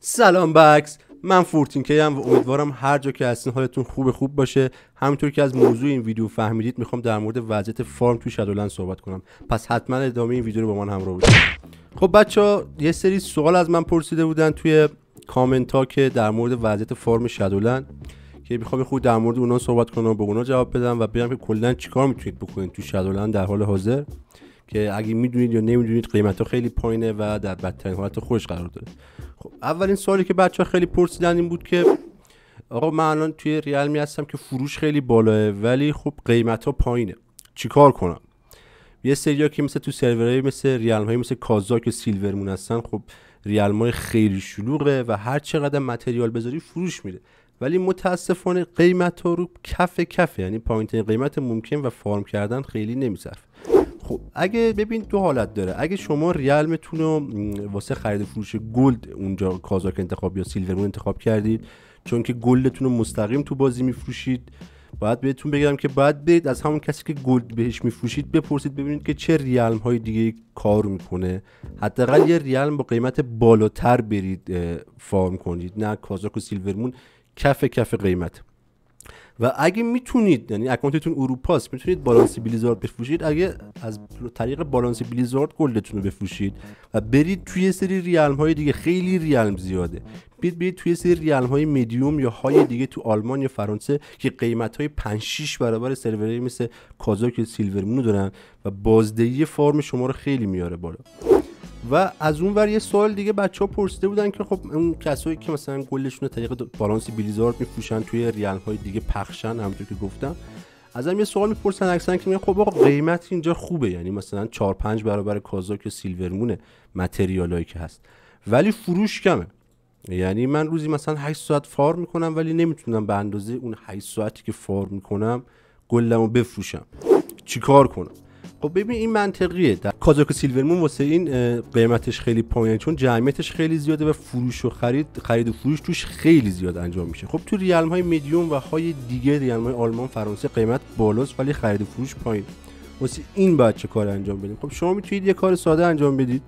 سلام بکس من فورتین کی و امیدوارم هر جا که هستین حالتون خوب خوب باشه همینطور که از موضوع این ویدیو فهمیدید میخوام در مورد وضعیت فارم تو شادولند صحبت کنم پس حتما ادامه این ویدیو رو با من همراه باشید خب بچه ها یه سری سوال از من پرسیده بودن توی کامنت ها که در مورد وضعیت فارم شادولند که میخوام خود در مورد اونا صحبت کنم و به اونا جواب بدم و بگم که کلا چیکار میتونید بکنید تو شادولند در حال حاضر که اگه میدونید یا نمیدونید قیمت ها خیلی پایینه و در بدترین حالت خوش قرار داره خب اولین سوالی که بچه ها خیلی پرسیدن این بود که آقا من الان توی ریال می هستم که فروش خیلی بالاه ولی خب قیمت ها پایینه چیکار کنم یه ها که مثل تو سرورهای مثل ریال های مثل کازاک که سیلورمون هستن خب ریال های خیلی شلوغه و هر چقدر متریال بذاری فروش میره ولی متاسفانه قیمت ها رو کف کف یعنی پایین قیمت ممکن و فارم کردن خیلی نمیصرفه خب اگه ببین دو حالت داره اگه شما ریلمتون رو واسه خرید فروش گلد اونجا کازاک انتخاب یا سیلورمون انتخاب کردید چون که گلدتون رو مستقیم تو بازی میفروشید باید بهتون بگم که باید برید از همون کسی که گلد بهش میفروشید بپرسید ببینید که چه ریلم های دیگه کار میکنه حداقل یه ریلم با قیمت بالاتر برید فارم کنید نه کازاک و سیلورمون کف کف قیمت و اگه میتونید یعنی اکانتتون اروپاست میتونید بالانس بلیزارد بفروشید اگه از طریق بالانس بلیزارد گلدتون رو بفروشید و برید توی سری ریلم های دیگه خیلی ریلم زیاده بید برید توی سری ریلم های میدیوم یا های دیگه تو آلمان یا فرانسه که قیمت های 5 6 برابر سرورهای مثل کازاک یا سیلورمونو دارن و بازدهی فارم شما رو خیلی میاره بالا و از اون ور یه سوال دیگه بچه ها پرسیده بودن که خب اون کسایی که مثلا گلشون طریق بالانس بلیزارد میفروشن توی ریال های دیگه پخشن همونطور که گفتم ازم یه سوال میپرسن اکثرا که میگن خب آقا قیمت اینجا خوبه یعنی مثلا 4 5 برابر کازاک و سیلورمونه متریالایی که هست ولی فروش کمه یعنی من روزی مثلا 8 ساعت فار میکنم ولی نمیتونم به اندازه اون 8 ساعتی که فار میکنم گلمو بفروشم چیکار کنم خب ببین این منطقیه در کازاکو سیلورمون واسه این قیمتش خیلی پایین چون جمعیتش خیلی زیاده و فروش و خرید خرید و فروش توش خیلی زیاد انجام میشه خب تو ریلم های میدیوم و های دیگه ریلم های آلمان فرانسه قیمت بالاست ولی خرید و فروش پایین واسه این باید چه کار انجام بدیم خب شما میتونید یه کار ساده انجام بدید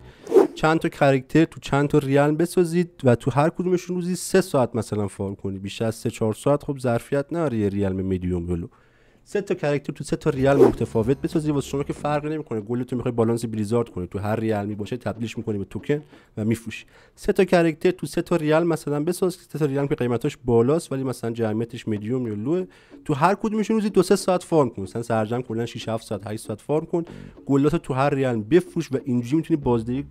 چند تا کرکتر تو چند تا ریال بسازید و تو هر کدومشون روزی سه ساعت مثلا فعال کنید بیشتر از سه چهار ساعت خب ظرفیت نداره یه ریال میدیوم بلو سه تا کاراکتر تو سه تا ریال متفاوت بسازی واسه شما که فرق نمیکنه تو میخوای بالانس بلیزارد کنی تو هر ریال می باشه تبدیلش میکنی به توکن و میفروشی سه تا کاراکتر تو سه تا ریال مثلا بساز سه تا ریال که قیمتاش بالاست ولی مثلا جمعیتش میدیوم یا لو. تو هر کدومش روزی دو سه ساعت فارم کن مثلا سرجم کلا 6 7 ساعت 8 ساعت فارم کن گلات تو هر ریال بفروش و اینجوری میتونی بازدهی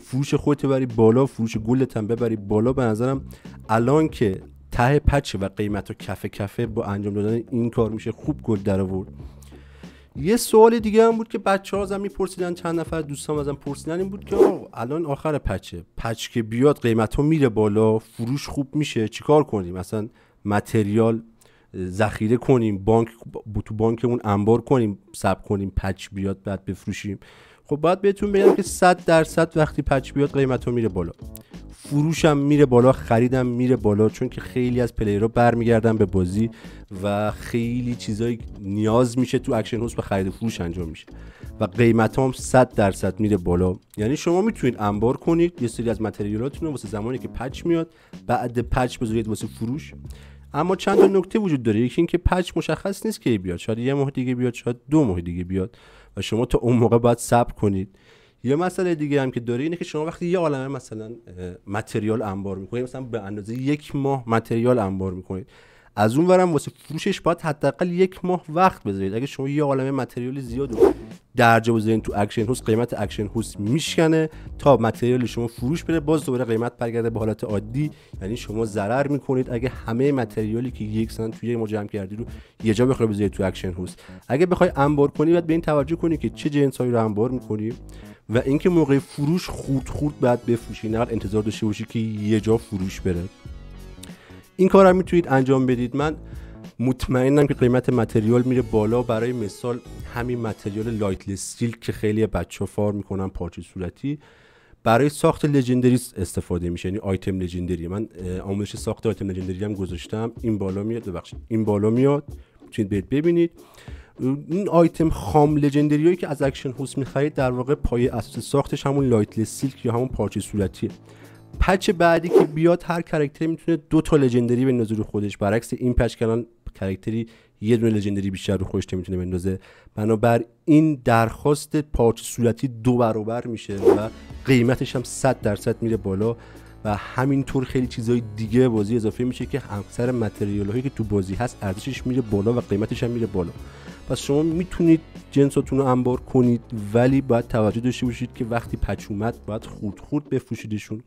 فروش خودت ببری بالا فروش گلت هم ببری بالا به نظرم الان که ته پچه و قیمت و کف کفه با انجام دادن این کار میشه خوب گل در آورد یه سوال دیگه هم بود که بچه ها ازم میپرسیدن چند نفر دوستان ازم پرسیدن این بود که الان آخر پچه پچ که بیاد قیمت ها میره بالا فروش خوب میشه چیکار کنیم مثلا متریال ذخیره کنیم بانک تو بانکمون انبار کنیم سب کنیم پچ بیاد بعد بفروشیم خب باید بهتون بگم که 100 درصد وقتی پچ بیاد قیمت میره بالا فروشم میره بالا خریدم میره بالا چون که خیلی از پلیرها برمیگردن به بازی و خیلی چیزای نیاز میشه تو اکشن هاوس به خرید فروش انجام میشه و قیمت هم 100 درصد میره بالا یعنی شما میتونید انبار کنید یه سری از متریالاتونو واسه زمانی که پچ میاد بعد پچ بذارید واسه فروش اما چند تا نکته وجود داره یکی اینکه پچ مشخص نیست که بیاد شاید یه ماه دیگه بیاد شاید دو ماه دیگه بیاد و شما تا اون موقع باید صبر کنید یه مسئله دیگه هم که داره اینه که شما وقتی یه عالمه مثلا متریال انبار میکنید مثلا به اندازه یک ماه متریال انبار میکنید از اون ورم واسه فروشش باید حداقل یک ماه وقت بذارید اگه شما یه عالمه متریال زیاد رو درجه بذارین تو اکشن هوس قیمت اکشن هوس میشکنه تا متریال شما فروش بره باز دوباره قیمت برگرده به حالت عادی یعنی شما ضرر میکنید اگه همه متریالی که یک سن توی یه جمع کردی رو یه جا بخوای بذارید تو اکشن هوس اگه بخوای انبار کنی باید به این توجه کنی که چه جنسایی رو انبار میکنی و اینکه موقع فروش خورد خورد بعد بفروشی نه انتظار داشته باشی که یه جا فروش بره این کار هم میتونید انجام بدید من مطمئنم که قیمت متریال میره بالا برای مثال همین متریال لایت سیلک که خیلی بچه فار میکنن پارچه صورتی برای ساخت لژندری استفاده میشه یعنی آیتم لژندری من آموزش ساخت آیتم لژندری هم گذاشتم این بالا میاد ببخشید این بالا میاد میتونید ببینید این آیتم خام لژندری هایی که از اکشن هوس میخرید در واقع پای اساس ساختش همون لایت سیلک یا همون پارچه صورتیه پچ بعدی که بیاد هر کرکتری میتونه دو تا لژندری بندازه رو خودش برعکس این پچ کنان کرکتری یه دونه لژندری بیشتر رو خودش میتونه بندازه بنابر این درخواست پارچ صورتی دو برابر میشه و قیمتش هم 100 درصد میره بالا و همینطور خیلی چیزهای دیگه بازی اضافه میشه که اکثر متریال هایی که تو بازی هست ارزشش میره بالا و قیمتش هم میره بالا پس شما میتونید جنساتون رو انبار کنید ولی باید توجه داشته باشید که وقتی پچ اومد باید خود خورد بفروشیدشون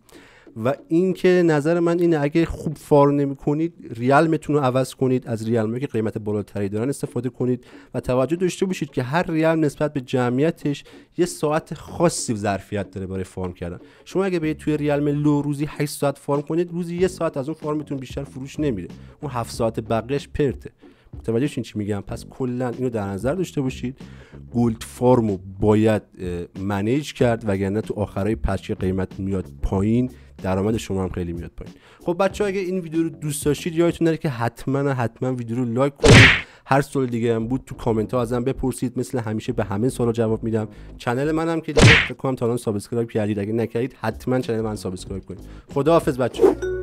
و اینکه نظر من اینه اگه خوب فارم نمی کنید ریالمتون رو عوض کنید از ریالمی که قیمت بالاتری دارن استفاده کنید و توجه داشته باشید که هر ریال نسبت به جمعیتش یه ساعت خاصی ظرفیت داره برای فارم کردن شما اگه به توی ریال لو روزی 8 ساعت فارم کنید روزی یه ساعت از اون فارمتون بیشتر فروش نمیره اون 7 ساعت بقیش پرته متوجه چی میگم پس کلا اینو در نظر داشته باشید گولد رو باید منیج کرد وگرنه تو آخرای پچ قیمت میاد پایین درآمد شما هم خیلی میاد پایین خب بچه ها اگه این ویدیو رو دوست داشتید یادتون نره که حتما حتما ویدیو رو لایک کنید هر سوال دیگه هم بود تو کامنت ها ازم بپرسید مثل همیشه به همه سوالا جواب میدم چنل منم که دیگه فکر کنم تا الان سابسکرایب کردید اگه نکردید حتما چنل من سابسکرایب کنید خداحافظ بچه‌ها